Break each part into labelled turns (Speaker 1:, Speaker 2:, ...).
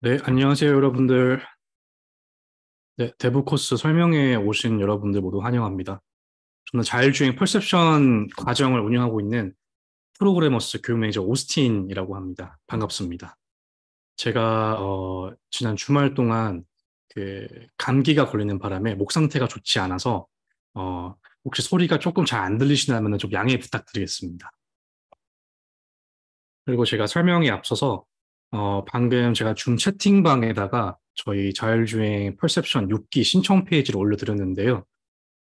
Speaker 1: 네, 안녕하세요, 여러분들.
Speaker 2: 네, 데브 코스 설명회에 오신 여러분들 모두 환영합니다. 저는 자율주행 퍼셉션 과정을 운영하고 있는 프로그래머스 교육 매니저 오스틴이라고 합니다. 반갑습니다. 제가 어, 지난 주말 동안 그 감기가 걸리는 바람에 목 상태가 좋지 않아서 어, 혹시 소리가 조금 잘 안 들리시다면 좀 양해 부탁드리겠습니다. 그리고 제가 설명에 앞서서 어, 방금 제가 줌 채팅방에다가 저희 자율주행 퍼셉션 6기 신청 페이지를 올려드렸는데요.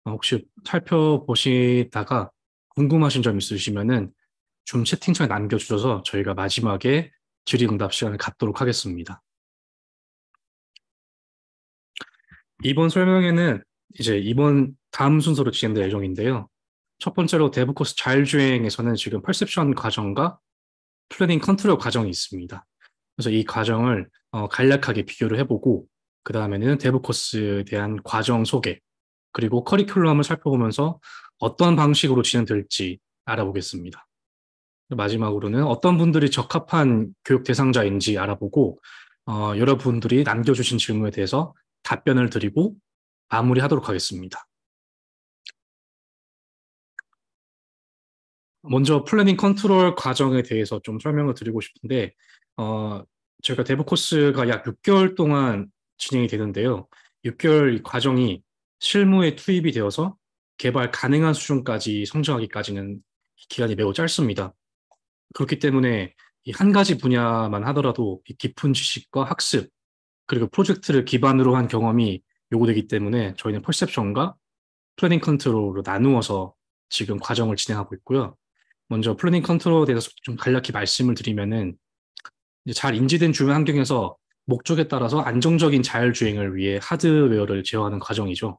Speaker 2: 어, 혹시 살펴보시다가 궁금하신 점 있으시면은 줌 채팅창에 남겨주셔서 저희가 마지막에 질의응답 시간을 갖도록 하겠습니다. 이번 설명회는 이제 이번 다음 순서로 진행될 예정인데요. 첫 번째로 데브코스 자율주행에서는 지금 퍼셉션 과정과 플래닝 컨트롤 과정이 있습니다. 그래서 이 과정을 어, 간략하게 비교를 해보고 그 다음에는 데브 코스에 대한 과정 소개 그리고 커리큘럼을 살펴보면서 어떤 방식으로 진행될지 알아보겠습니다. 마지막으로는 어떤 분들이 적합한 교육 대상자인지 알아보고 어, 여러분들이 남겨주신 질문에 대해서 답변을 드리고 마무리하도록 하겠습니다. 먼저 플래닝 컨트롤 과정에 대해서 좀 설명을 드리고 싶은데 어, 저희가 데브 코스가 약 6개월 동안 진행이 되는데요. 6개월 과정이 실무에 투입이 되어서 개발 가능한 수준까지 성장하기까지는 기간이 매우 짧습니다. 그렇기 때문에 이 한 가지 분야만 하더라도 깊은 지식과 학습 그리고 프로젝트를 기반으로 한 경험이 요구되기 때문에 저희는 퍼셉션과 플래닝 컨트롤로 나누어서 지금 과정을 진행하고 있고요. 먼저 플래닝 컨트롤에 대해서 좀 간략히 말씀을 드리면은 잘 인지된 주변 환경에서 목적에 따라서 안정적인 자율주행을 위해 하드웨어를 제어하는 과정이죠.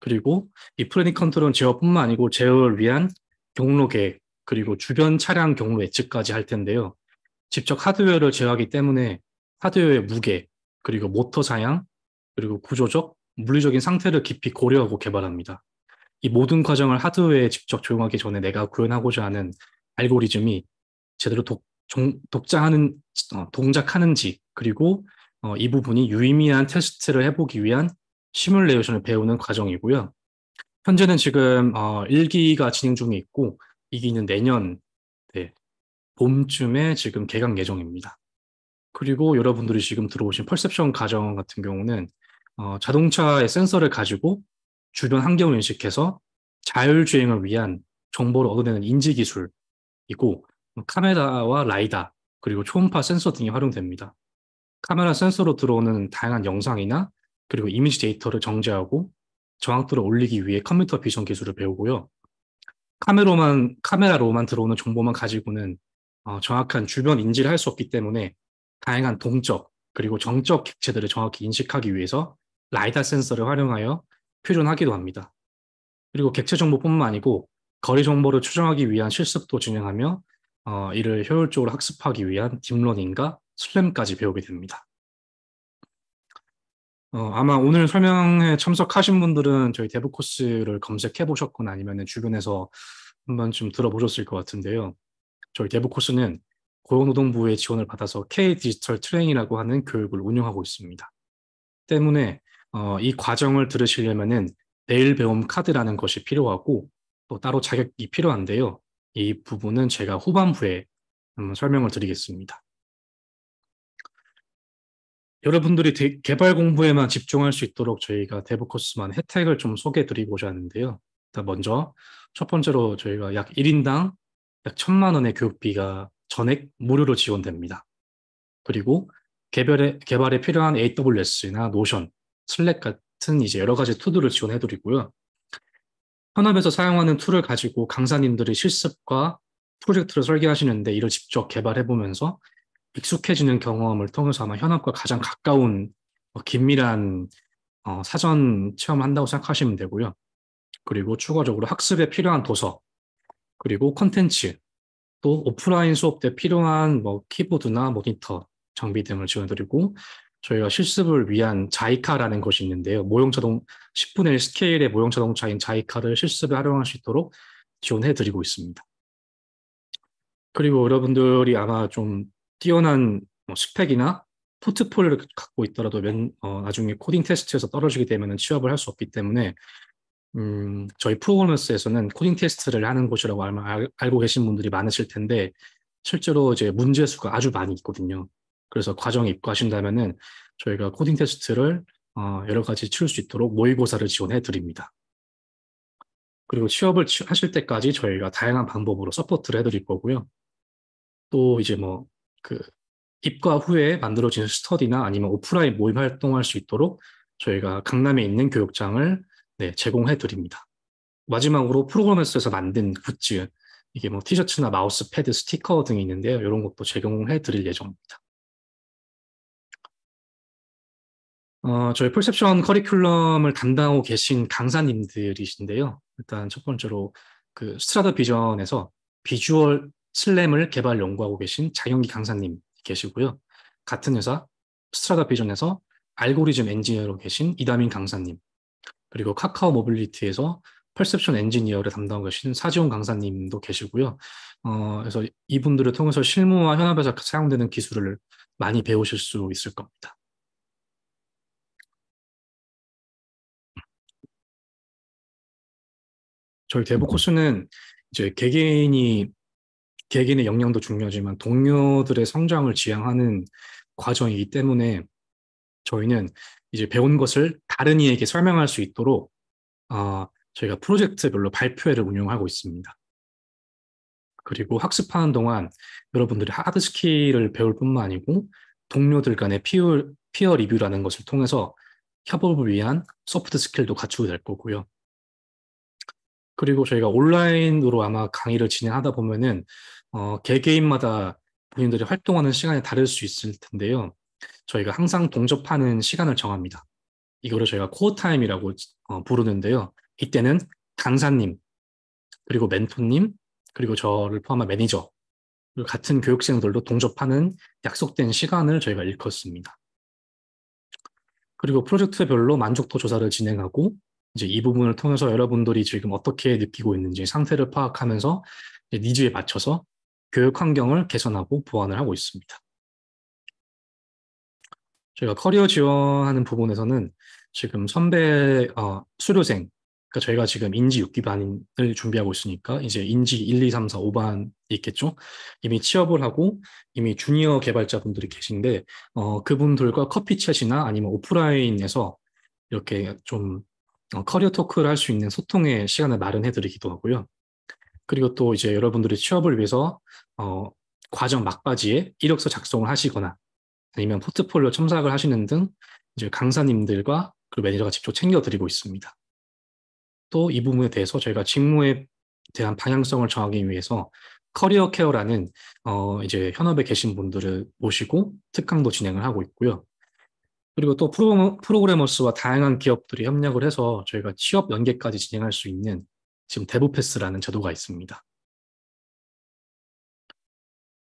Speaker 2: 그리고 이프레닛 컨트롤 제어뿐만 아니고 제어를 위한 경로 계획, 그리고 주변 차량 경로 예측까지 할 텐데요. 직접 하드웨어를 제어하기 때문에 하드웨어의 무게, 그리고 모터 사양, 그리고 구조적, 물리적인 상태를 깊이 고려하고 개발합니다. 이 모든 과정을 하드웨어에 직접 적용하기 전에 내가 구현하고자 하는 알고리즘이 제대로 독, 종, 독자하는 어, 동작하는지 그리고 어, 이 부분이 유의미한 테스트를 해보기 위한 시뮬레이션을 배우는 과정이고요. 현재는 지금 어, 1기가 진행 중에 있고 2기는 내년 네, 봄쯤에 지금 개강 예정입니다. 그리고 여러분들이 지금 들어오신 퍼셉션 과정 같은 경우는 어, 자동차의 센서를 가지고 주변 환경을 인식해서 자율주행을 위한 정보를 얻어내는 인지기술이고 카메라와 라이다 그리고 초음파 센서 등이 활용됩니다. 카메라 센서로 들어오는 다양한 영상이나 그리고 이미지 데이터를 정제하고 정확도를 올리기 위해 컴퓨터 비전 기술을 배우고요. 카메로만, 카메라로만 들어오는 정보만 가지고는 어, 정확한 주변 인지를 할 수 없기 때문에 다양한 동적 그리고 정적 객체들을 정확히 인식하기 위해서 라이다 센서를 활용하여 표준하기도 합니다. 그리고 객체 정보뿐만 아니고 거리 정보를 추정하기 위한 실습도 진행하며 어, 이를 효율적으로 학습하기 위한 딥러닝과 슬램까지 배우게 됩니다. 어, 아마 오늘 설명에 참석하신 분들은 저희 데브 코스를 검색해 보셨거나 아니면 주변에서 한 번쯤 들어보셨을 것 같은데요. 저희 데브 코스는 고용노동부의 지원을 받아서 K 디지털 트레인이라고 하는 교육을 운영하고 있습니다. 때문에 어, 이 과정을 들으시려면은 내일 배움 카드라는 것이 필요하고 또 따로 자격이 필요한데요. 이 부분은 제가 후반부에 설명을 드리겠습니다. 여러분들이 개발 공부에만 집중할 수 있도록 저희가 데브코스만 혜택을 좀 소개해 드리고자 하는데요. 먼저 첫 번째로 저희가 약 1인당 약1 천만 원의 교육비가 전액 무료로 지원됩니다. 그리고 개별에, 개발에 필요한 AWS나 노션, 슬랙 같은 이제 여러 가지 투들를 지원해 드리고요. 현업에서 사용하는 툴을 가지고 강사님들의 실습과 프로젝트를 설계하시는데 이를 직접 개발해보면서 익숙해지는 경험을 통해서 아마 현업과 가장 가까운 뭐 긴밀한 어, 사전 체험한다고 생각하시면 되고요. 그리고 추가적으로 학습에 필요한 도서, 그리고 컨텐츠, 또 오프라인 수업 때 필요한 뭐 키보드나 모니터, 장비 등을 지원드리고 저희가 실습을 위한 자이카라는 것이 있는데요. 모형자동 10분의 1 스케일의 모형자동차인 자이카를 실습에 활용할 수 있도록 지원해드리고 있습니다. 그리고 여러분들이 아마 좀 뛰어난 뭐 스펙이나 포트폴리오를 갖고 있더라도 맨, 어, 나중에 코딩 테스트에서 떨어지게 되면 취업을 할 수 없기 때문에 음, 저희 프로그래스에서는 코딩 테스트를 하는 곳이라고 알, 알, 알고 계신 분들이 많으실 텐데 실제로 이제 문제 수가 아주 많이 있거든요. 그래서 과정 에입고하신다면은 저희가 코딩 테스트를 어, 여러 가지 치울 수 있도록 모의고사를 지원해 드립니다. 그리고 취업을 하실 때까지 저희가 다양한 방법으로 서포트를 해드릴 거고요. 또 이제 뭐 그 입과 후에 만들어진 스터디나 아니면 오프라인 모임 활동할 수 있도록 저희가 강남에 있는 교육장을 네, 제공해 드립니다. 마지막으로 프로그램에서 만든 굿즈, 이게 뭐 티셔츠나 마우스 패드, 스티커 등이 있는데요. 이런
Speaker 1: 것도 제공해 드릴 예정입니다.
Speaker 2: 어, 저희 폴셉션 커리큘럼을 담당하고 계신 강사님들이신데요. 일단 첫 번째로 그 스트라다 비전에서 비주얼 슬램을 개발 연구하고 계신 장영기 강사님 계시고요. 같은 회사 스트라다 비전에서 알고리즘 엔지니어로 계신 이다민 강사님 그리고 카카오 모빌리티에서 퍼셉션 엔지니어를 담당하고 계신 사지원 강사님도 계시고요. 어, 그래서 이분들을 통해서 실무와 현업에서 사용되는 기술을 많이 배우실 수 있을 겁니다. 저희 대부 코스는 이제 개개인이 개개인의 역량도 중요하지만 동료들의 성장을 지향하는 과정이기 때문에 저희는 이제 배운 것을 다른 이에게 설명할 수 있도록 어, 저희가 프로젝트별로 발표회를 운영하고 있습니다. 그리고 학습하는 동안 여러분들이 하드 스킬을 배울 뿐만 아니고 동료들 간의 피어, 피어 리뷰라는 것을 통해서 협업을 위한 소프트 스킬도 갖추게 될 거고요. 그리고 저희가 온라인으로 아마 강의를 진행하다 보면은 어, 개개인마다 본인들이 활동하는 시간이 다를 수 있을 텐데요. 저희가 항상 동접하는 시간을 정합니다. 이거를 저희가 코어 타임이라고 어, 부르는데요. 이때는 강사님, 그리고 멘토님, 그리고 저를 포함한 매니저, 그리고 같은 교육생들도 동접하는 약속된 시간을 저희가 일컫습니다. 그리고 프로젝트별로 만족도 조사를 진행하고 이제 이 부분을 통해서 여러분들이 지금 어떻게 느끼고 있는지 상태를 파악하면서 니즈에 맞춰서 교육 환경을 개선하고 보완을 하고 있습니다. 저희가 커리어 지원하는 부분에서는 지금 선배 어, 수료생 그러니까 저희가 지금 인지 6기반을 준비하고 있으니까 이제 인지 1, 2, 3, 4, 5반이 있겠죠. 이미 취업을 하고 이미 주니어 개발자분들이 계신데 어, 그분들과 커피 챗이나 아니면 오프라인에서 이렇게 좀 어, 커리어 토크를 할 수 있는 소통의 시간을 마련해드리기도 하고요. 그리고 또 이제 여러분들이 취업을 위해서 어, 과정 막바지에 이력서 작성을 하시거나 아니면 포트폴리오 첨삭을 하시는 등 이제 강사님들과 그 매니저가 직접 챙겨드리고 있습니다. 또 이 부분에 대해서 저희가 직무에 대한 방향성을 정하기 위해서 커리어 케어라는 어 이제 현업에 계신 분들을 모시고 특강도 진행을 하고 있고요. 그리고 또 프로그래머스와 다양한 기업들이 협력을 해서 저희가 취업 연계까지 진행할 수 있는 지금 데브패스라는 제도가 있습니다.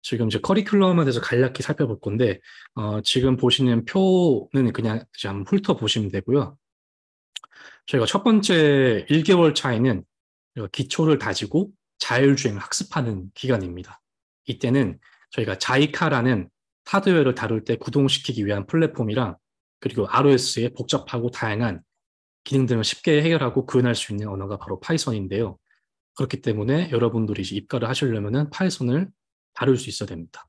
Speaker 2: 지금 이제 커리큘럼에 대해서 간략히 살펴볼 건데 어, 지금 보시는 표는 그냥 한번 훑어 보시면 되고요. 저희가 첫 번째 1개월 차에는 기초를 다지고 자율주행을 학습하는 기간입니다. 이때는 저희가 자이카라는 하드웨어를 다룰 때 구동시키기 위한 플랫폼이랑 그리고 ROS의 복잡하고 다양한 기능들을 쉽게 해결하고 구현할 수 있는 언어가 바로 파이썬인데요. 그렇기 때문에 여러분들이 입가를 하시려면 파이썬을 다룰 수 있어야 됩니다.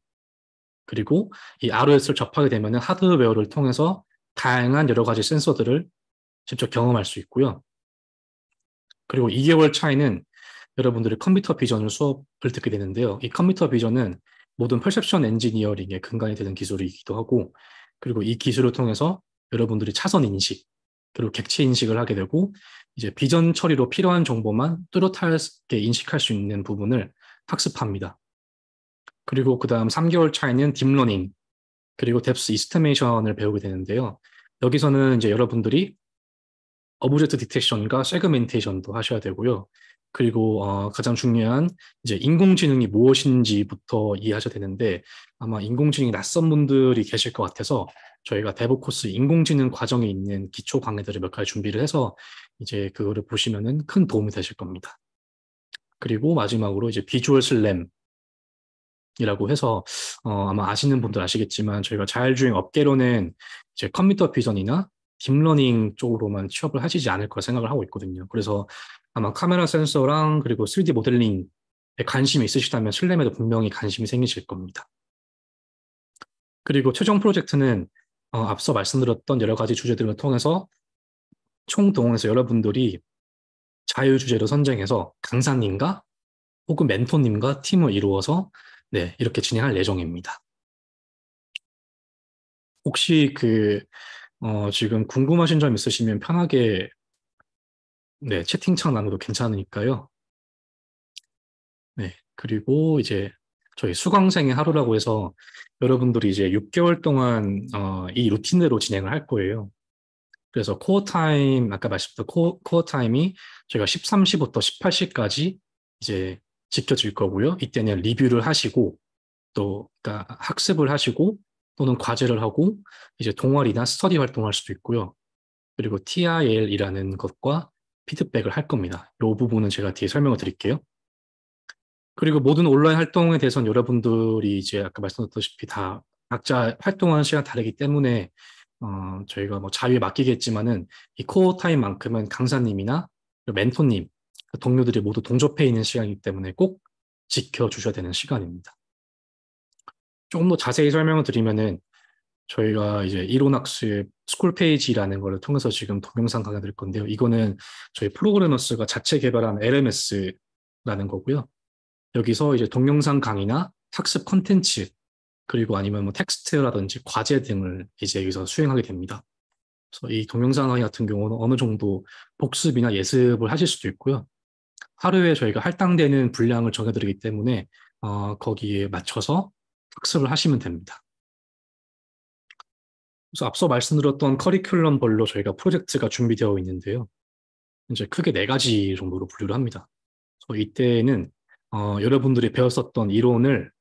Speaker 2: 그리고 이 ROS를 접하게 되면 하드웨어를 통해서 다양한 여러 가지 센서들을 직접 경험할 수 있고요. 그리고 2개월 차에는 여러분들이 컴퓨터 비전을 수업을 듣게 되는데요. 이 컴퓨터 비전은 모든 퍼셉션 엔지니어링의 근간이 되는 기술이기도 하고 그리고 이 기술을 통해서 여러분들이 차선 인식, 그리고 객체 인식을 하게 되고 이제 비전 처리로 필요한 정보만 뚜렷하게 인식할 수 있는 부분을 학습합니다. 그리고 그 다음 3개월 차에는 딥러닝, 그리고 뎁스 이스테메이션을 배우게 되는데요. 여기서는 이제 여러분들이 어브젝트 디텍션과 세그멘테이션도 하셔야 되고요. 그리고 어, 가장 중요한 이제 인공지능이 무엇인지부터 이해하셔야 되는데 아마 인공지능이 낯선 분들이 계실 것 같아서 저희가 데보 코스 인공지능 과정에 있는 기초 강의들을 몇 가지 준비를 해서 이제 그거를 보시면은 큰 도움이 되실 겁니다. 그리고 마지막으로 이제 비주얼 슬램 이라고 해서 어, 아마 아시는 분들 아시겠지만 저희가 자율주행 업계로는 이제 컴퓨터 비전이나 딥러닝 쪽으로만 취업을 하시지 않을 거 생각을 하고 있거든요. 그래서 아마 카메라 센서랑 그리고 3D 모델링에 관심이 있으시다면 슬램에도 분명히 관심이 생기실 겁니다. 그리고 최종 프로젝트는 어, 앞서 말씀드렸던 여러 가지 주제들을 통해서 총동원해서 여러분들이 자유 주제로 선정해서 강사님과 혹은 멘토님과 팀을 이루어서 네, 이렇게 진행할 예정입니다. 혹시 그 어, 지금 궁금하신 점 있으시면 편하게 네, 채팅창 나무도 괜찮으니까요. 네, 그리고 이제 저희 수강생의 하루라고 해서 여러분들이 이제 6개월 동안 어, 이 루틴대로 진행을 할 거예요. 그래서 코어 타임, 아까 말씀드린 코어, 코어 타임이 저희가 13시부터 18시까지 이제 지켜질 거고요. 이때는 리뷰를 하시고 또 그러니까 학습을 하시고 또는 과제를 하고 이제 동아리나 스터디 활동할 수도 있고요. 그리고 TIL이라는 것과 피드백을 할 겁니다. 이 부분은 제가 뒤에 설명을 드릴게요. 그리고 모든 온라인 활동에 대해서는 여러분들이 이제 아까 말씀드렸다시피 다 각자 활동하는 시간 다르기 때문에 어, 저희가 뭐 자유에 맡기겠지만은 이 코어 타임만큼은 강사님이나 멘토님, 그 동료들이 모두 동접해 있는 시간이기 때문에 꼭 지켜주셔야 되는 시간입니다. 조금 더 자세히 설명을 드리면은 저희가 이제 이론학습 스쿨 페이지라는 걸 통해서 지금 동영상 강의 드릴 건데요. 이거는 저희 프로그래머스가 자체 개발한 LMS라는 거고요. 여기서 이제 동영상 강의나 학습 컨텐츠 그리고 아니면 뭐 텍스트라든지 과제 등을 이제 여기서 수행하게 됩니다. 그래서 이 동영상 강의 같은 경우는 어느 정도 복습이나 예습을 하실 수도 있고요. 하루에 저희가 할당되는 분량을 정해드리기 때문에 어, 거기에 맞춰서 학습을 하시면 됩니다. 그래서 앞서 말씀드렸던 커리큘럼별로 저희가 프로젝트가 준비되어 있는데요. 이제 크게 네 가지 정도로 분류를 합니다. 그래서 이때는 어, 여러분들이 배웠었던 이론을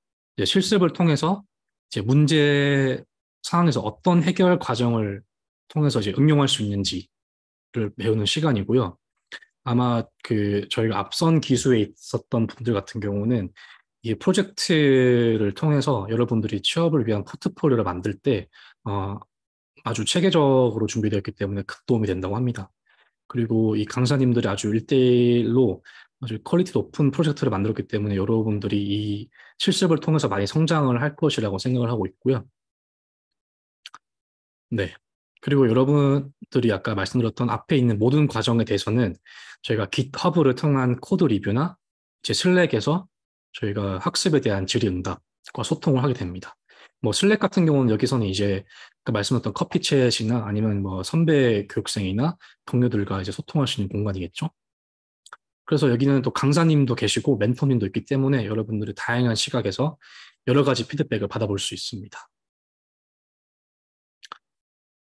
Speaker 2: 실습을 통해서 이제 문제 상황에서 어떤 해결 과정을 통해서 이제 응용할 수 있는지를 배우는 시간이고요. 아마 그 저희가 앞선 기수에 있었던 분들 같은 경우는 이 프로젝트를 통해서 여러분들이 취업을 위한 포트폴리오를 만들 때 어, 아주 체계적으로 준비되어 있기 때문에 극도움이 된다고 합니다. 그리고 이 강사님들이 아주 일대일로 아주 퀄리티 높은 프로젝트를 만들었기 때문에 여러분들이 이 실습을 통해서 많이 성장을 할 것이라고 생각을 하고 있고요. 네. 그리고 여러분들이 아까 말씀드렸던 앞에 있는 모든 과정에 대해서는 저희가 GitHub를 통한 코드 리뷰나 제 슬랙에서 저희가 학습에 대한 질의응답과 소통을 하게 됩니다. 뭐 슬랙 같은 경우는 여기서는 이제 아까 말씀드렸던 커피챗이나 아니면 뭐 선배 교육생이나 동료들과 이제 소통할 수 있는 공간이겠죠. 그래서 여기는 또 강사님도 계시고 멘토님도 있기 때문에 여러분들이 다양한 시각에서 여러 가지 피드백을 받아볼 수 있습니다.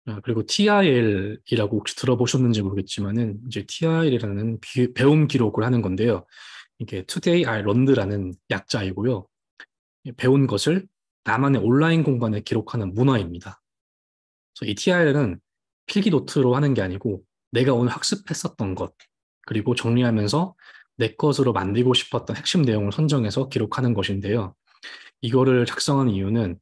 Speaker 2: 아, 그리고 TIL이라고 혹시 들어보셨는지 모르겠지만은 이제 TIL이라는 배움 기록을 하는 건데요. 이게 Today I Learned라는 약자이고요. 배운 것을 나만의 온라인 공간에 기록하는 문화입니다. 이 TR은 필기 노트로 하는 게 아니고 내가 오늘 학습했었던 것 그리고 정리하면서 내 것으로 만들고 싶었던 핵심 내용을 선정해서 기록하는 것인데요. 이거를 작성한 이유는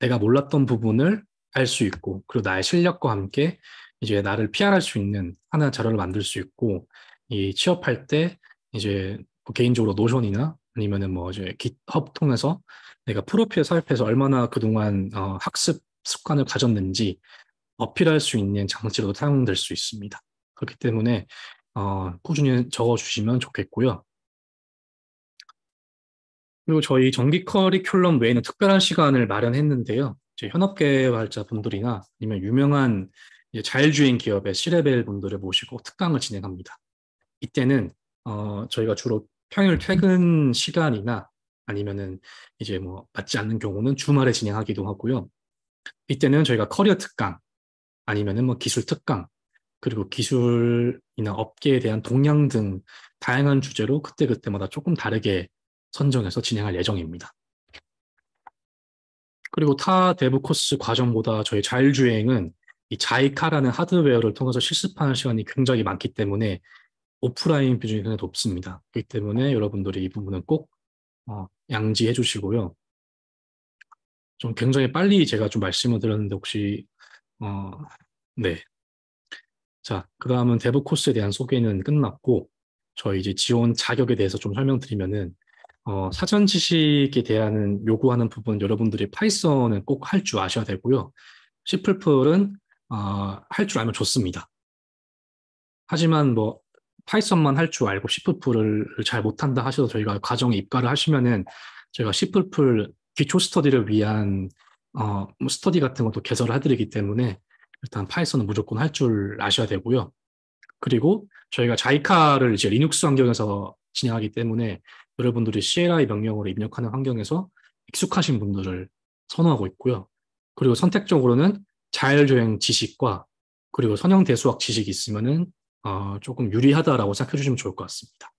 Speaker 2: 내가 몰랐던 부분을 알 수 있고 그리고 나의 실력과 함께 이제 나를 PR할 수 있는 하나 자료를 만들 수 있고 이 취업할 때 이제 뭐 개인적으로 노션이나 아니면은 뭐 이제 깃허브 통해서 내가 프로필 사입해서 얼마나 그동안 어, 학습 습관을 가졌는지 어필할 수 있는 장치로도 사용될 수 있습니다. 그렇기 때문에 어, 꾸준히 적어주시면 좋겠고요. 그리고 저희 정기 커리큘럼 외에는 특별한 시간을 마련했는데요. 현업개발자분들이나 아니면 유명한 자율주행 기업의 시레벨 분들을 모시고 특강을 진행합니다. 이때는 어, 저희가 주로 평일 퇴근 시간이나 아니면은 이제 뭐 맞지 않는 경우는 주말에 진행하기도 하고요. 이때는 저희가 커리어 특강 아니면은 뭐 기술 특강 그리고 기술이나 업계에 대한 동향 등 다양한 주제로 그때그때마다 조금 다르게 선정해서 진행할 예정입니다. 그리고 타 대부 코스 과정보다 저희 자율주행은 이 자이카라는 하드웨어를 통해서 실습하는 시간이 굉장히 많기 때문에 오프라인 비중이 굉장히 높습니다. 그렇기 때문에 여러분들이 이 부분은 꼭 어, 양지해 주시고요. 좀 굉장히 빨리 제가 좀 말씀을 드렸는데 혹시 어, 네. 자, 그다음은 대부 코스에 대한 소개는 끝났고 저희 이제 지원 자격에 대해서 좀 설명드리면은 어, 사전 지식에 대한 요구하는 부분 여러분들이 파이썬은 꼭 할 줄 아셔야 되고요. C++은 어, 할 줄 알면 좋습니다. 하지만 뭐 파이썬만 할 줄 알고 C++를 잘 못한다 하셔도 저희가 과정에 입가를 하시면은 저가 C++ 기초 스터디를 위한 어, 뭐 스터디 같은 것도 개설을 해드리기 때문에 일단 파이썬은 무조건 할 줄 아셔야 되고요. 그리고 저희가 자이카를 이제 리눅스 환경에서 진행하기 때문에 여러분들이 CLI 명령으로 입력하는 환경에서 익숙하신 분들을 선호하고 있고요. 그리고 선택적으로는 자율주행 지식과 그리고 선형 대수학 지식이 있으면은 어, 조금 유리하다라고 생각해 주시면 좋을 것 같습니다.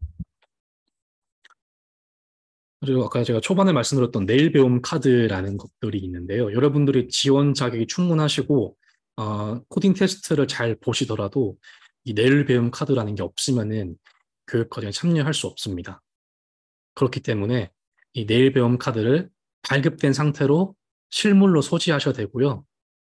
Speaker 2: 그리고 아까 제가 초반에 말씀드렸던 내일 배움 카드라는 것들이 있는데요. 여러분들이 지원 자격이 충분하시고 어, 코딩 테스트를 잘 보시더라도 이 내일 배움 카드라는 게 없으면은 교육 과정에 참여할 수 없습니다. 그렇기 때문에 이 내일 배움 카드를 발급된 상태로 실물로 소지하셔야 되고요.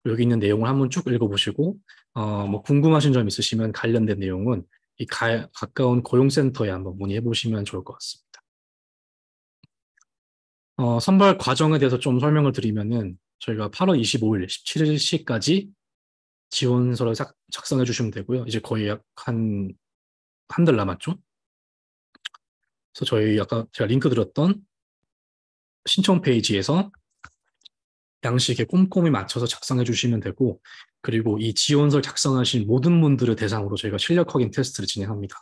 Speaker 2: 여기 있는 내용을 한번 쭉 읽어보시고 어, 뭐 궁금하신 점 있으시면 관련된 내용은 이 가, 가까운 고용센터에 한번 문의해 보시면 좋을 것 같습니다. 어, 선발 과정에 대해서 좀 설명을 드리면은 저희가 8월 25일 17시까지 일 지원서를 작, 작성해 주시면 되고요. 이제 거의 약 한 한 달 남았죠. 그래서 저희 아까 제가 링크 드렸던 신청 페이지에서 양식에 꼼꼼히 맞춰서 작성해 주시면 되고 그리고 이 지원서 를 작성하신 모든 분들을 대상으로 저희가 실력 확인 테스트를 진행합니다.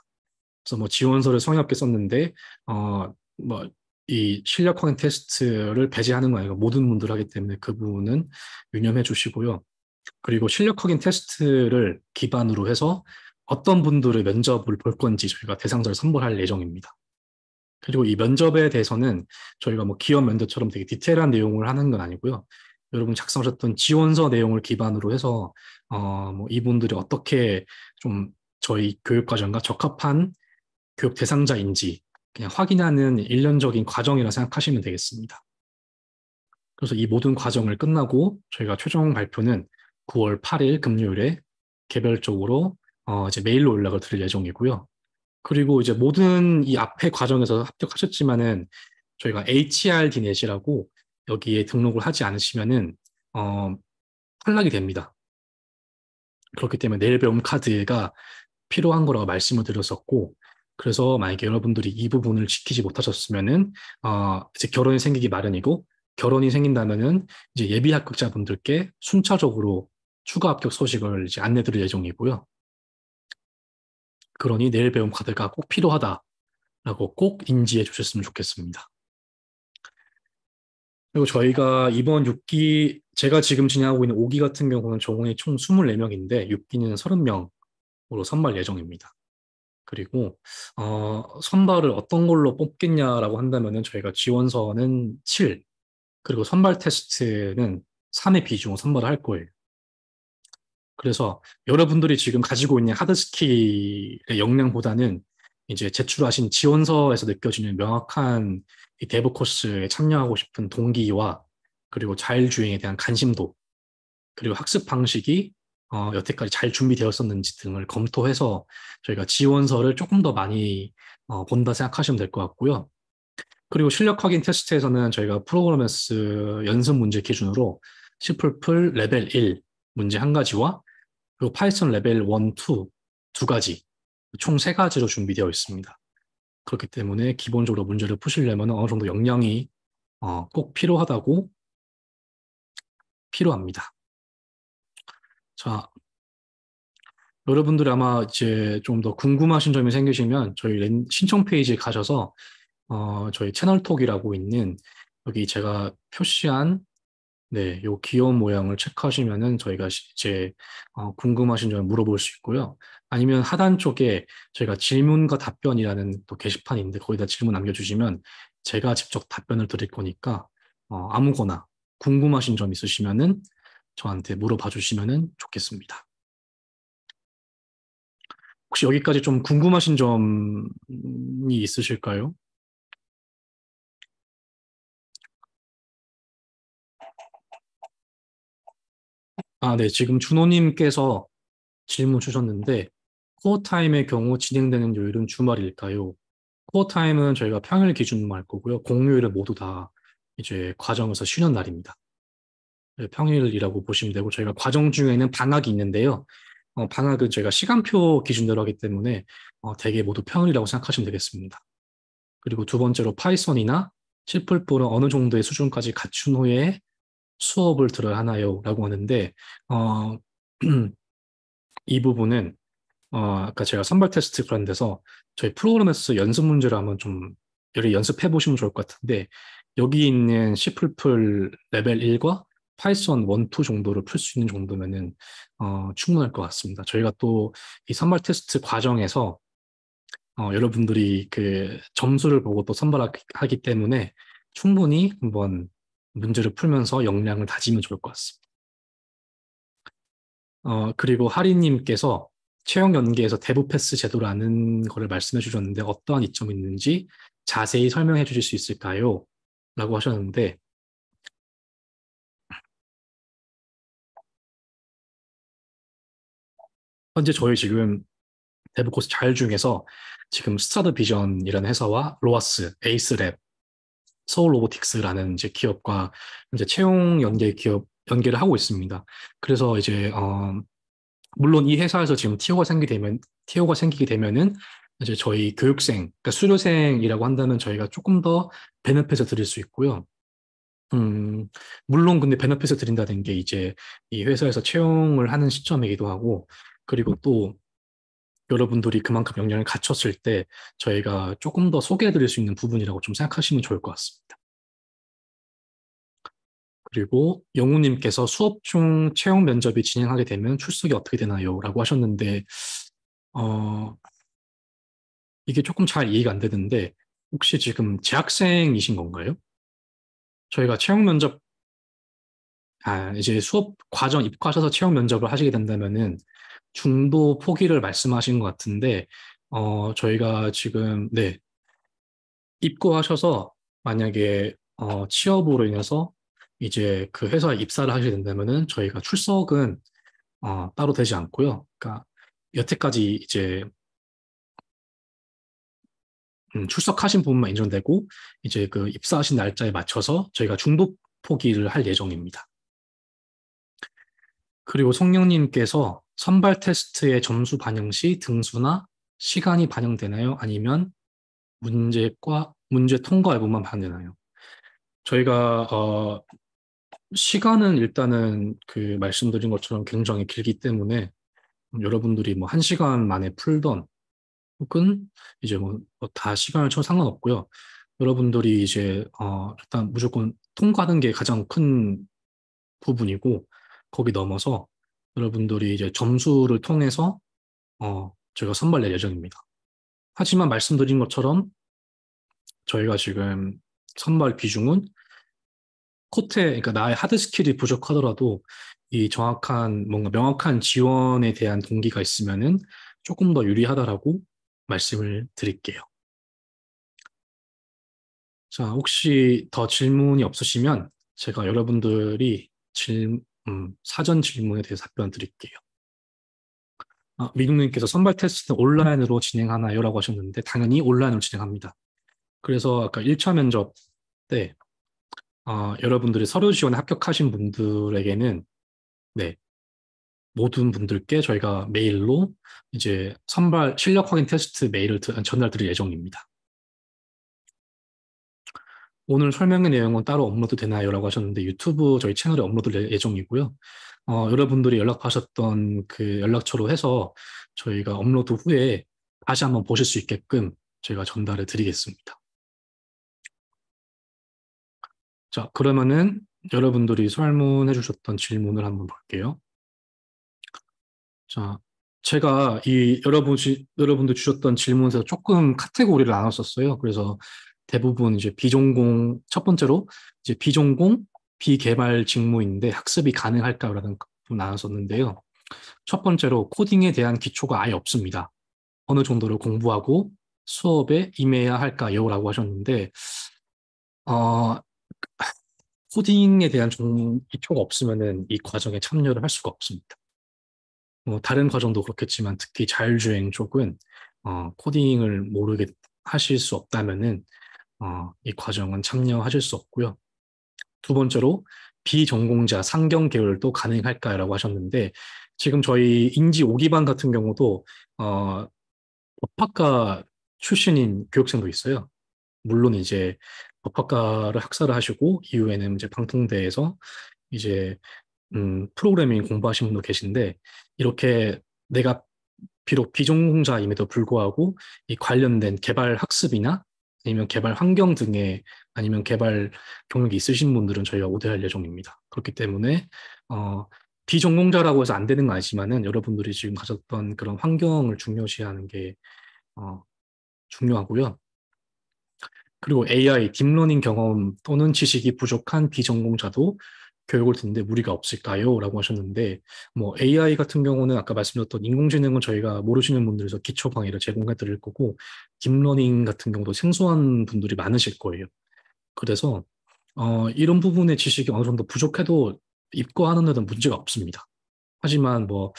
Speaker 2: 그래서 뭐 지원서를 성의 없게 썼는데 어뭐 이 실력 확인 테스트를 배제하는 거예요. 아 모든 분들 하기 때문에 그 부분은 유념해 주시고요. 그리고 실력 확인 테스트를 기반으로 해서 어떤 분들의 면접을 볼 건지 저희가 대상자를 선발할 예정입니다. 그리고 이 면접에 대해서는 저희가 뭐 기업 면접처럼 되게 디테일한 내용을 하는 건 아니고요. 여러분 작성하셨던 지원서 내용을 기반으로 해서 어, 뭐 이분들이 어떻게 좀 저희 교육 과정과 적합한 교육 대상자인지 그냥 확인하는 일련적인 과정이라 생각하시면 되겠습니다. 그래서 이 모든 과정을 끝나고 저희가 최종 발표는 9월 8일 금요일에 개별적으로 어 이제 메일로 연락을 드릴 예정이고요. 그리고 이제 모든 이 앞에 과정에서 합격하셨지만은 저희가 HRDNet이라고 여기에 등록을 하지 않으시면은 어 탈락이 됩니다. 그렇기 때문에 내일 배움 카드가 필요한 거라고 말씀을 드렸었고 그래서 만약에 여러분들이 이 부분을 지키지 못하셨으면은 어, 이제 결혼이 생기기 마련이고 결혼이 생긴다면은 이제 예비 합격자분들께 순차적으로 추가 합격 소식을 이제 안내드릴 예정이고요. 그러니 내일 배움 카드가 꼭 필요하다라고 꼭 인지해 주셨으면 좋겠습니다. 그리고 저희가 이번 6기 제가 지금 진행하고 있는 5기 같은 경우는 정원이총 24명인데 6기는 30명으로 선발 예정입니다. 그리고 어, 선발을 어떤 걸로 뽑겠냐라고 한다면은 저희가 지원서는 7, 그리고 선발 테스트는 3의 비중으로 선발을 할 거예요. 그래서 여러분들이 지금 가지고 있는 하드스킬의 역량보다는 이제 제출하신 지원서에서 느껴지는 명확한 이 대부 코스에 참여하고 싶은 동기와 그리고 자율주행에 대한 관심도 그리고 학습 방식이 어, 여태까지 잘 준비되었었는지 등을 검토해서 저희가 지원서를 조금 더 많이 어, 본다 생각하시면 될 것 같고요. 그리고 실력 확인 테스트에서는 저희가 프로그래머스 연습 문제 기준으로 C++ 레벨 1 문제 한 가지와 그리고 파이썬 레벨 1, 2 두 가지 총 세 가지로 준비되어 있습니다. 그렇기 때문에 기본적으로 문제를 푸시려면 어느 정도 역량이 어, 꼭 필요하다고 필요합니다. 자, 여러분들이 아마 이제 좀 더 궁금하신 점이 생기시면 저희 신청 페이지에 가셔서 어, 저희 채널톡이라고 있는 여기 제가 표시한 네, 요 귀여운 모양을 체크하시면은 저희가 이제 어, 궁금하신 점을 물어볼 수 있고요. 아니면 하단 쪽에 저희가 질문과 답변이라는 또 게시판이 있는데 거기다 질문 남겨주시면 제가 직접 답변을 드릴 거니까 어, 아무거나 궁금하신 점 있으시면은 저한테 물어봐 주시면 좋겠습니다. 혹시 여기까지 좀 궁금하신 점이
Speaker 1: 있으실까요?
Speaker 2: 아, 네. 지금 준호님께서 질문 주셨는데, 코어 타임의 경우 진행되는 요일은 주말일까요? 코어 타임은 저희가 평일 기준으로 할 거고요. 공휴일은 모두 다 이제 과정에서 쉬는 날입니다. 네, 평일이라고 보시면 되고 저희가 과정 중에는 방학이 있는데요. 어, 방학은 저희가 시간표 기준대로 하기 때문에 어, 대개 모두 평일이라고 생각하시면 되겠습니다. 그리고 두 번째로 파이썬이나 C++는 어느 정도의 수준까지 갖춘 후에 수업을 들어야 하나요? 라고 하는데 어, 이 부분은 어, 아까 제가 선발 테스트 그런 데서 저희 프로그램에서 연습 문제를 한번 좀 연습해 보시면 좋을 것 같은데 여기 있는 C++ 레벨 1과 파이썬 1, 2 정도를 풀 수 있는 정도면은 어, 충분할 것 같습니다. 저희가 또 이 선발 테스트 과정에서 어, 여러분들이 그 점수를 보고 또 선발하기 때문에 충분히 한번 문제를 풀면서 역량을 다지면 좋을 것 같습니다. 어, 그리고 하리님께서 채용 연계에서 대부 패스 제도라는 것을 말씀해 주셨는데 어떠한 이점이 있는지 자세히 설명해 주실 수 있을까요? 라고 하셨는데 현재 저희 지금 데브코스 잘 중에서 지금 스타드 비전이라는 회사와 로아스, 에이스랩, 서울 로보틱스라는 이제 기업과 이제 채용 연계 기업 연계를 하고 있습니다. 그래서 이제 어, 물론 이 회사에서 지금 티오가 생기게 되면 티오가 생기게 되면은 이제 저희 교육생, 그러니까 수료생이라고 한다면 저희가 조금 더 베네핏을 드릴 수 있고요. 음, 물론 근데 베네핏을 드린다는 게 이제 이 회사에서 채용을 하는 시점이기도 하고 그리고 또 여러분들이 그만큼 역량을 갖췄을 때 저희가 조금 더 소개해드릴 수 있는 부분이라고 좀 생각하시면 좋을 것 같습니다. 그리고 영우님께서 수업 중 채용 면접이 진행하게 되면 출석이 어떻게 되나요? 라고 하셨는데 어, 이게 조금 잘 이해가 안 되는데 혹시 지금 재학생이신 건가요? 저희가 채용 면접 아, 이제 수업 과정 입학하셔서 채용 면접을 하시게 된다면은 중도 포기를 말씀하신 것 같은데 어, 저희가 지금 네 입고하셔서 만약에 어, 취업으로 인해서 이제 그 회사에 입사를 하시게 된다면은 저희가 출석은 어, 따로 되지 않고요. 그러니까 여태까지 이제 음, 출석하신 부분만 인정되고 이제 그 입사하신 날짜에 맞춰서 저희가 중도 포기를 할 예정입니다. 그리고 성령님께서 선발 테스트의 점수 반영 시 등수나 시간이 반영되나요? 아니면 문제과 문제 통과 여부만 반영되나요? 저희가 어, 시간은 일단은 그 말씀드린 것처럼 굉장히 길기 때문에 여러분들이 뭐 한 시간 만에 풀던 혹은 이제 뭐다 뭐 시간을 쳐도 상관없고요. 여러분들이 이제 어 일단 무조건 통과하는 게 가장 큰 부분이고 거기 넘어서 여러분들이 이제 점수를 통해서 어, 저희가 선발낼 예정입니다. 하지만 말씀드린 것처럼 저희가 지금 선발 비중은 코트에 그러니까 나의 하드 스킬이 부족하더라도 이 정확한 뭔가 명확한 지원에 대한 동기가 있으면은 조금 더 유리하다라고 말씀을 드릴게요. 자, 혹시 더 질문이 없으시면 제가 여러분들이 질, 음, 사전 질문에 대해서 답변 드릴게요. 아, 미국님께서 선발 테스트는 온라인으로 진행하나요? 라고 하셨는데 당연히 온라인으로 진행합니다. 그래서 아까 1차 면접 때 어, 여러분들이 서류 지원에 합격하신 분들에게는 네, 모든 분들께 저희가 메일로 이제 선발 실력 확인 테스트 메일을 전달드릴 예정입니다. 오늘 설명의 내용은 따로 업로드 되나요? 라고 하셨는데 유튜브 저희 채널에 업로드 예정이고요. 어, 여러분들이 연락하셨던 그 연락처로 해서 저희가 업로드 후에 다시 한번 보실 수 있게끔 저희가 전달해 드리겠습니다. 자, 그러면은 여러분들이 설문해 주셨던 질문을 한번 볼게요. 자, 제가 이 여러분, 여러분들 주셨던 질문에서 조금 카테고리를 나눴었어요. 그래서 대부분 이제 비전공 첫 번째로 이제 비전공 비개발 직무인데 학습이 가능할까라는 나눴었는데요. 첫 번째로 코딩에 대한 기초가 아예 없습니다. 어느 정도를 공부하고 수업에 임해야 할까요?라고 하셨는데 어, 코딩에 대한 기초가 없으면은 이 과정에 참여를 할 수가 없습니다. 뭐 다른 과정도 그렇겠지만 특히 자율주행 쪽은 어, 코딩을 모르게 하실 수 없다면은 어, 이 과정은 참여하실 수 없고요. 두 번째로 비전공자 상경 계열도 가능할까라고 하셨는데 지금 저희 인지 오기반 같은 경우도 어, 법학과 출신인 교육생도 있어요. 물론 이제 법학과를 학사를 하시고 이후에는 이제 방통대에서 이제 음, 프로그래밍 공부하신 분도 계신데 이렇게 내가 비록 비전공자임에도 불구하고 이 관련된 개발 학습이나 아니면 개발 환경 등에 아니면 개발 경력이 있으신 분들은 저희가 오대할 예정입니다. 그렇기 때문에 어, 비전공자라고 해서 안 되는 건 아니지만은 여러분들이 지금 가졌던 그런 환경을 중요시하는 게 어, 중요하고요. 그리고 AI, 딥러닝 경험 또는 지식이 부족한 비전공자도 교육을 듣는데 무리가 없을까요? 라고 하셨는데, 뭐 AI 같은 경우는 아까 말씀드렸던 인공지능은 저희가 모르시는 분들에서 기초 강의를 제공해 드릴 거고, 딥러닝 같은 경우도 생소한 분들이 많으실 거예요. 그래서, 어, 이런 부분의 지식이 어느 정도 부족해도 입고하는 데는 문제가 없습니다. 하지만 뭐,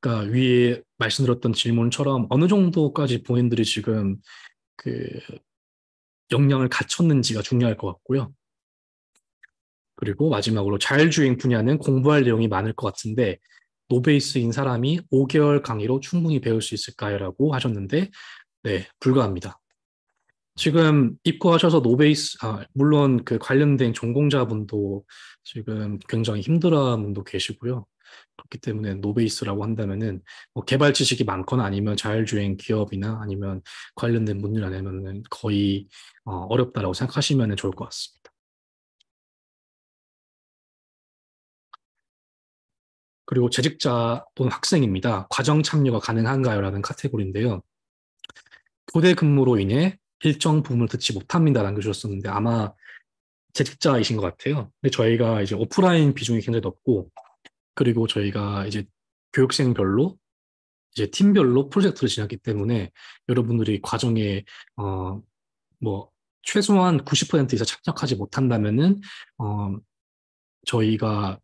Speaker 2: 아까 위에 말씀드렸던 질문처럼 어느 정도까지 본인들이 지금 그 역량을 갖췄는지가 중요할 것 같고요. 그리고 마지막으로 자율주행 분야는 공부할 내용이 많을 것 같은데 노베이스인 사람이 5개월 강의로 충분히 배울 수 있을까요?라고 하셨는데 네 불가합니다. 지금 입고하셔서 노베이스 아, 물론 그 관련된 전공자분도 지금 굉장히 힘들어하는 분도 계시고요. 그렇기 때문에 노베이스라고 한다면은 뭐 개발 지식이 많거나 아니면 자율주행 기업이나 아니면 관련된 분들 아니면은 거의 어, 어렵다라고 생각하시면 좋을 것 같습니다. 그리고 재직자 또는 학생입니다. 과정 참여가 가능한가요? 라는 카테고리인데요. 교대 근무로 인해 일정 부분을 듣지 못합니다라는 걸 주셨었는데 아마 재직자이신 것 같아요. 근데 저희가 이제 오프라인 비중이 굉장히 높고 그리고 저희가 이제 교육생별로 이제 팀별로 프로젝트를 지났기 때문에 여러분들이 과정에 어뭐 최소한 90% 이상 참석하지 못한다면은 어 저희가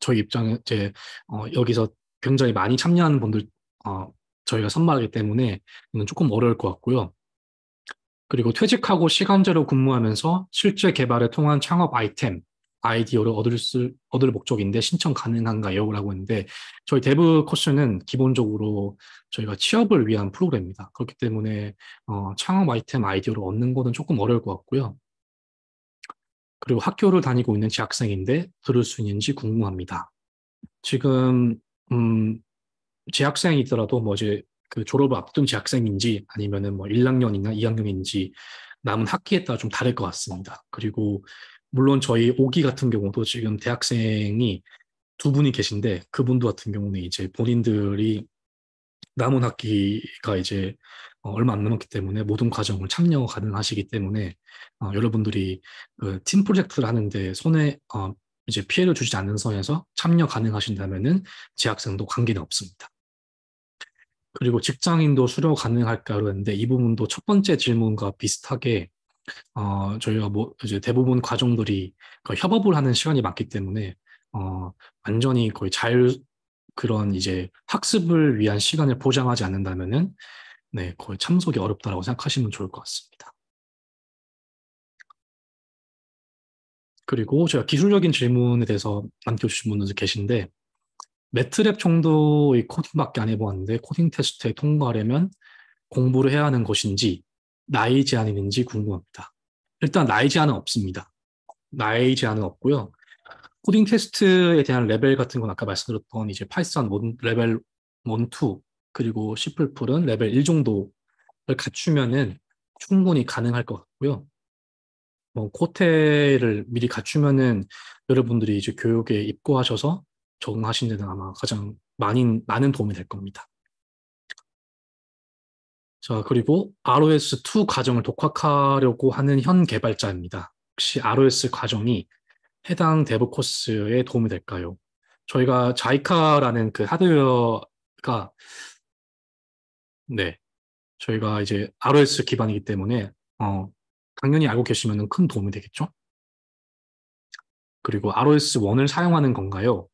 Speaker 2: 저희 입장에 이제 어, 여기서 굉장히 많이 참여하는 분들 어, 저희가 선발하기 때문에 이건 조금 어려울 것 같고요. 그리고 퇴직하고 시간제로 근무하면서 실제 개발에 통한 창업 아이템 아이디어를 얻을 수 얻을 목적인데 신청 가능한가요? 라고 했는데 저희 데브 코스는 기본적으로 저희가 취업을 위한 프로그램입니다. 그렇기 때문에 어, 창업 아이템 아이디어를 얻는 것은 조금 어려울 것 같고요. 그리고 학교를 다니고 있는 재학생인데 들을 수 있는지 궁금합니다. 지금 음, 재학생이더라도 뭐지그 졸업을 앞둔 재학생인지 아니면은 뭐 1학년이나 2학년인지 남은 학기에 따라 좀 다를 것 같습니다. 그리고 물론 저희 오기 같은 경우도 지금 대학생이 두 분이 계신데 그분도 같은 경우는 이제 본인들이 남은 학기가 이제 어, 얼마 안 남았기 때문에 모든 과정을 참여 가능하시기 때문에 어, 여러분들이 그팀 프로젝트를 하는데 손에 어, 이제 피해를 주지 않는 선에서 참여 가능하신다면은 재학생도 관계는 없습니다. 그리고 직장인도 수료 가능할까 그러는데 이 부분도 첫 번째 질문과 비슷하게 어, 저희가 뭐 이제 대부분 과정들이 그 협업을 하는 시간이 많기 때문에 어, 완전히 거의 자율 그런 이제 학습을 위한 시간을 보장하지 않는다면은 네, 거의 참석이 어렵다라고 생각하시면 좋을 것 같습니다.
Speaker 1: 그리고 제가 기술적인 질문에 대해서
Speaker 2: 남겨주신 분들 도 계신데 매트랩 정도의 코딩밖에 안 해보았는데 코딩 테스트에 통과하려면 공부를 해야 하는 것인지 나이 제한이 있는지 궁금합니다. 일단 나이 제한은 없습니다. 나이 제한은 없고요. 코딩 테스트에 대한 레벨 같은 건 아까 말씀드렸던 이제 파이썬 몬, 레벨 1, 2 그리고 풀은 레벨 1 정도를 갖추면은 충분히 가능할 것 같고요. 뭐 코테를 미리 갖추면은 여러분들이 이제 교육에 입고하셔서 적응하시는 데는 아마 가장 많이 많은 도움이 될 겁니다. 자 그리고 ROS2 과정을 독학하려고 하는 현 개발자입니다. 혹시 ROS 과정이 해당 데브 코스에 도움이 될까요? 저희가 자이카라는 그 하드웨어가 네 저희가 이제 ROS 기반이기 때문에 어, 당연히 알고 계시면 큰 도움이 되겠죠. 그리고 ROS 1을 사용하는 건가요?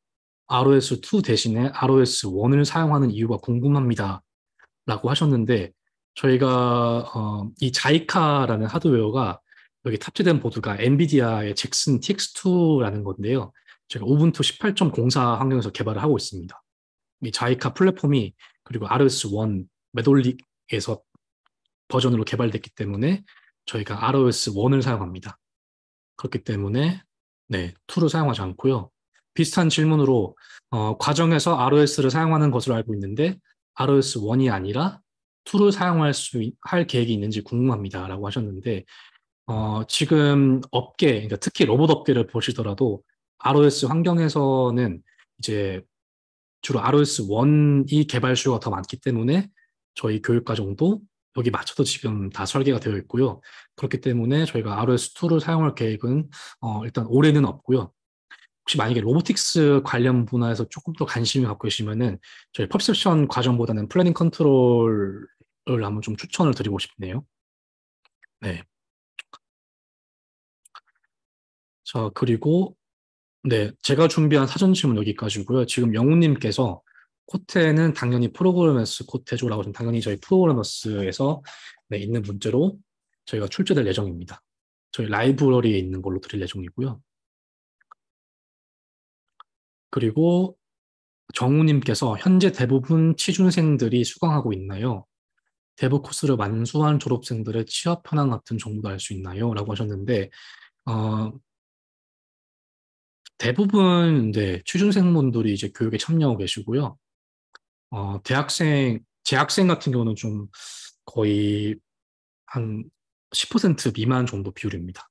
Speaker 2: ROS 2 대신에 ROS 1을 사용하는 이유가 궁금합니다. 라고 하셨는데 저희가 어, 이 자이카라는 하드웨어가 여기 탑재된 보드가 엔비디아의 잭슨 TX2라는 건데요. 제가 우분투 18.04 환경에서 개발을 하고 있습니다. 이 자이카 플랫폼이 그리고 ROS1 메돌릭에서 버전으로 개발됐기 때문에 저희가 ROS1을 사용합니다. 그렇기 때문에 네, 2를 사용하지 않고요. 비슷한 질문으로 어, 과정에서 ROS를 사용하는 것으로 알고 있는데 ROS1이 아니라 2를 사용할 수, 할 계획이 있는지 궁금합니다. 라고 하셨는데 어, 지금 업계, 그러니까 특히 로봇 업계를 보시더라도 ROS 환경에서는 이제 주로 ROS 1이 개발 수요가 더 많기 때문에 저희 교육 과정도 여기 맞춰서 지금 다 설계가 되어 있고요. 그렇기 때문에 저희가 ROS 2를 사용할 계획은 어, 일단 올해는 없고요. 혹시 만약에 로보틱스 관련 분야에서 조금 더 관심이 갖고 계시면은 저희 퍼셉션 과정보다는 플래닝 컨트롤을 한번 좀 추천을 드리고 싶네요. 네. 자, 그리고 네, 제가 준비한 사전 질문 여기까지고요. 지금 영웅님께서 코테는 당연히 프로그래머스 코테조라고 좀 당연히 저희 프로그래머스에서 네, 있는 문제로 저희가 출제될 예정입니다. 저희 라이브러리에 있는 걸로 드릴 예정이고요. 그리고 정우님께서 현재 대부분 취준생들이 수강하고 있나요? 대부 코스를 완수한 졸업생들의 취업 현황 같은 정보도 알 수 있나요? 라고 하셨는데 어, 대부분 네, 취준생분들이 이제 교육에 참여하고 계시고요. 어, 대학생, 재학생 같은 경우는 좀 거의 한 10% 미만 정도 비율입니다.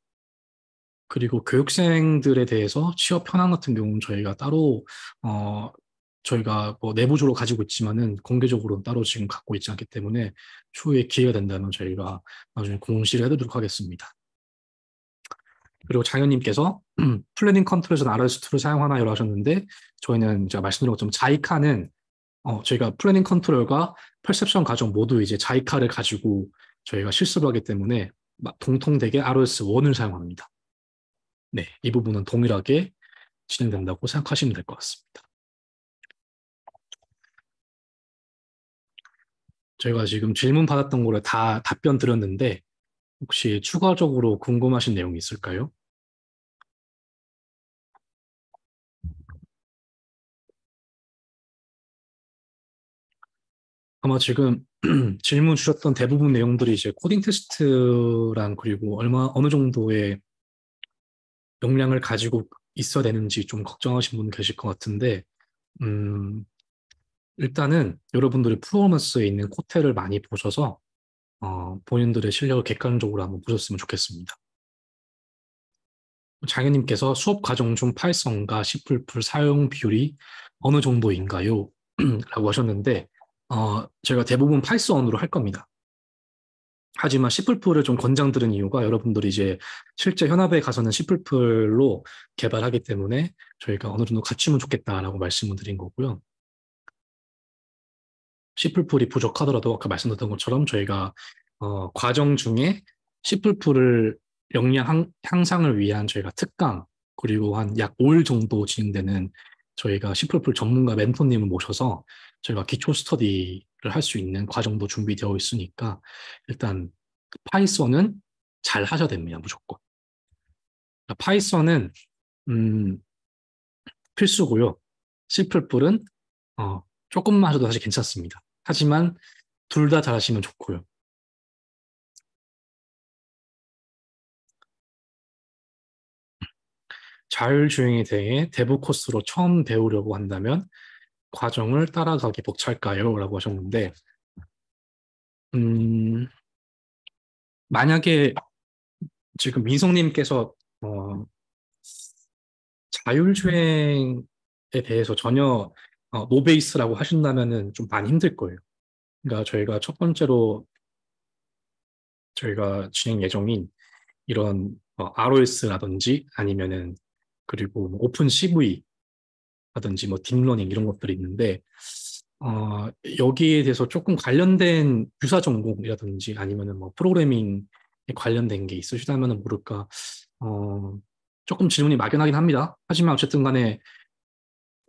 Speaker 2: 그리고 교육생들에 대해서 취업 현황 같은 경우는 저희가 따로 어, 저희가 뭐 내부적으로 가지고 있지만은 공개적으로는 따로 지금 갖고 있지 않기 때문에 추후에 기회가 된다면 저희가 나중에 공시를 해드리도록 하겠습니다. 그리고 장현님께서 플래닝 컨트롤에서 RST를 사용하나요? 하셨는데 저희는 제가 말씀드린 것처럼 자이카는 어, 저희가 플래닝 컨트롤과 퍼셉션 가정 모두 이제 자이카를 가지고 저희가 실습을 하기 때문에 동통되게 ROS 1을 사용합니다. 네, 이 부분은 동일하게
Speaker 1: 진행된다고 생각하시면 될 것 같습니다.
Speaker 2: 저희가 지금 질문 받았던 거를 다 답변 드렸는데 혹시 추가적으로 궁금하신 내용이 있을까요? 아마 지금 질문 주셨던 대부분 내용들이 이제 코딩 테스트랑 그리고 얼마 어느 정도의 역량을 가지고 있어야 되는지 좀 걱정하신 분 계실 것 같은데 음, 일단은 여러분들이 프로머스에 있는 코테를 많이 보셔서 어, 본인들의 실력을 객관적으로 한번 보셨으면 좋겠습니다. 장현님께서 수업 과정 중 파이썬과 C++ 사용 비율이 어느 정도인가요? 라고 하셨는데 어, 저가 대부분 파이썬으로 할 겁니다. 하지만 C++를 좀 권장드린 이유가 여러분들이 이제 실제 현업에 가서는 C++로 개발하기 때문에 저희가 어느 정도 갖추면 좋겠다라고 말씀을 드린 거고요. 시플풀이 부족하더라도 아까 말씀드렸던 것처럼 저희가 어, 과정 중에 시플풀을 역량 향상을 위한 저희가 특강 그리고 한 약 5일 정도 진행되는 저희가 시플풀 전문가 멘토님을 모셔서 저희가 기초 스터디를 할 수 있는 과정도 준비되어 있으니까 일단 파이썬은 잘 하셔야 됩니다 무조건. 그러니까 파이썬은 음, 필수고요. 시플풀은 어, 조금만 하셔도 사실 괜찮습니다.
Speaker 1: 하지만 둘 다 잘하시면 좋고요.
Speaker 2: 자율 주행에 대해 대부 코스로 처음 배우려고 한다면 과정을 따라가기 벅찰까요? 라고 하셨는데 음, 만약에 지금 민성님께서 어, 자율주행에 대해서 전혀 어, 노베이스라고 하신다면좀 많이 힘들 거예요. 그러니까 저희가 첫 번째로 저희가 진행 예정인 이런 어, ROS라든지 아니면은 그리고 뭐 오픈 CV라든지 뭐 딥러닝 이런 것들이 있는데 어, 여기에 대해서 조금 관련된 유사 전공이라든지 아니면은 뭐 프로그래밍에 관련된 게 있으시다면은 모를까 어, 조금 질문이 막연하긴 합니다. 하지만 어쨌든 간에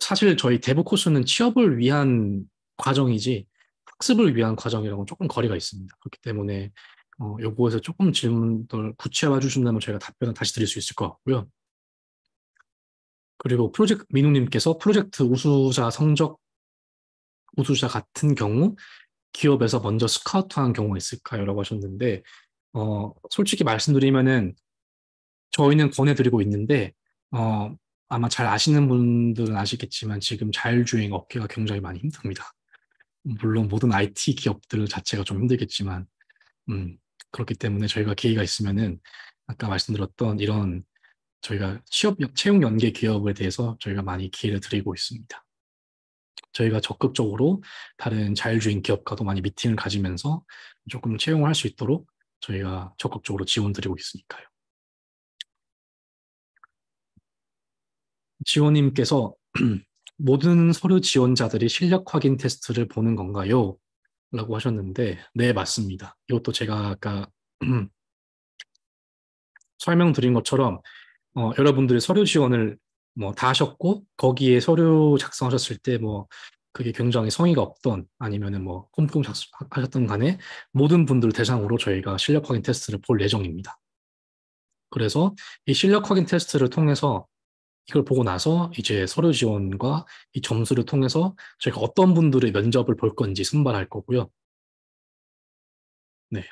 Speaker 2: 사실 저희 대부 코스는 취업을 위한 과정이지 학습을 위한 과정이라고 조금 거리가 있습니다. 그렇기 때문에 어, 요거에서 조금 질문을 구체화 주신다면 저희가 답변을 다시 드릴 수 있을 것 같고요. 그리고 프로젝트 민우님께서 프로젝트 우수자 성적 우수자 같은 경우 기업에서 먼저 스카우트한 경우가 있을까요?라고 하셨는데 어, 솔직히 말씀드리면은 저희는 권해드리고 있는데 어, 아마 잘 아시는 분들은 아시겠지만 지금 자율주행 업계가 굉장히 많이 힘듭니다. 물론 모든 IT 기업들 자체가 좀 힘들겠지만, 음, 그렇기 때문에 저희가 기회가 있으면은 아까 말씀드렸던 이런 저희가 취업 채용 연계 기업에 대해서 저희가 많이 기회를 드리고 있습니다. 저희가 적극적으로 다른 자율주행 기업과도 많이 미팅을 가지면서 조금 채용을 할 수 있도록 저희가 적극적으로 지원 드리고 있으니까요. 지호님께서 모든 서류 지원자들이 실력 확인 테스트를 보는 건가요? 라고 하셨는데, 네, 맞습니다. 이것도 제가 아까 설명드린 것처럼 어, 여러분들이 서류 지원을 뭐 다 하셨고 거기에 서류 작성하셨을 때 뭐 그게 굉장히 성의가 없던 아니면은 뭐 꼼꼼 작성하셨던 간에 모든 분들 대상으로 저희가 실력 확인 테스트를 볼 예정입니다. 그래서 이 실력 확인 테스트를 통해서 이걸 보고 나서 이제 서류 지원과 이 점수를 통해서 저희가 어떤 분들의 면접을 볼 건지 선발할
Speaker 1: 거고요. 네.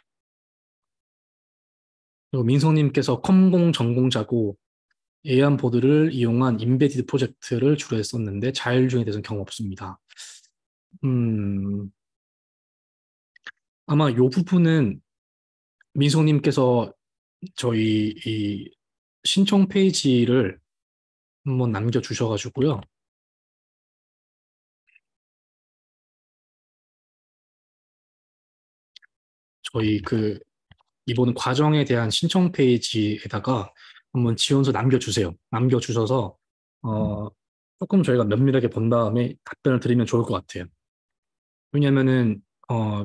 Speaker 1: 그리고
Speaker 2: 민성님께서 컴공 전공자고 a 안 보드를 이용한 인베디드 프로젝트를 주로 했었는데 자율 중에 대해서는 경험 없습니다. 음, 아마 이 부분은 민성님께서 저희 이 신청 페이지를 한번 남겨주셔가지고요. 저희 그 이번 과정에 대한 신청 페이지에다가 한번 지원서 남겨주세요. 남겨주셔서 어, 음. 조금 저희가 면밀하게 본 다음에 답변을 드리면 좋을 것 같아요. 왜냐면은 어,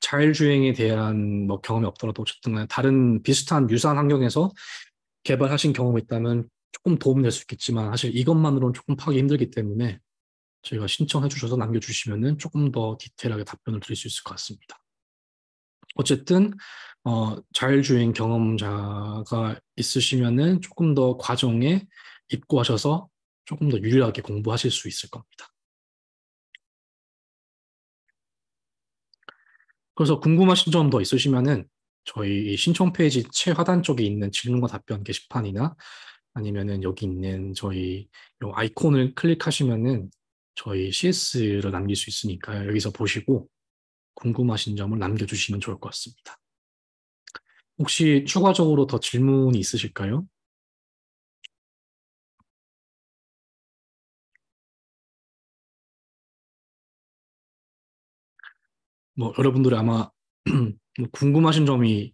Speaker 2: 자율주행에 대한 뭐 경험이 없더라도 어쨌든 간에 다른 비슷한 유사한 환경에서 개발하신 경험이 있다면 조금 도움될 이수 있겠지만 사실 이것만으로는 조금 파기 힘들기 때문에 저희가 신청해 주셔서 남겨주시면 조금 더 디테일하게 답변을 드릴 수 있을 것 같습니다. 어쨌든 어, 자율주행 경험자가 있으시면 조금 더 과정에 입고하셔서 조금 더 유리하게 공부하실 수 있을 겁니다. 그래서 궁금하신 점 더있으시면 저희 신청 페이지 최하단 쪽에 있는 질문과 답변 게시판이나 아니면은 여기 있는 저희 요 아이콘을 클릭하시면은 저희 CS를 남길 수 있으니까 여기서 보시고 궁금하신 점을 남겨주시면 좋을 것 같습니다. 혹시
Speaker 1: 추가적으로 더 질문이 있으실까요?
Speaker 2: 뭐 여러분들이 아마 뭐 궁금하신 점이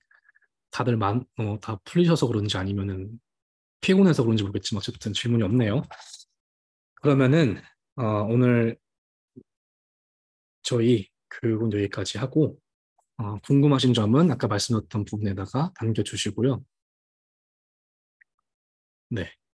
Speaker 2: 다들 만, 어, 다 풀리셔서 그런지 아니면은 피곤해서 그런지 모르겠지만 어쨌든 질문이 없네요. 그러면은 어, 오늘 저희 교육은 여기까지 하고 어, 궁금하신 점은 아까 말씀드렸던 부분에다가
Speaker 1: 남겨주시고요. 네.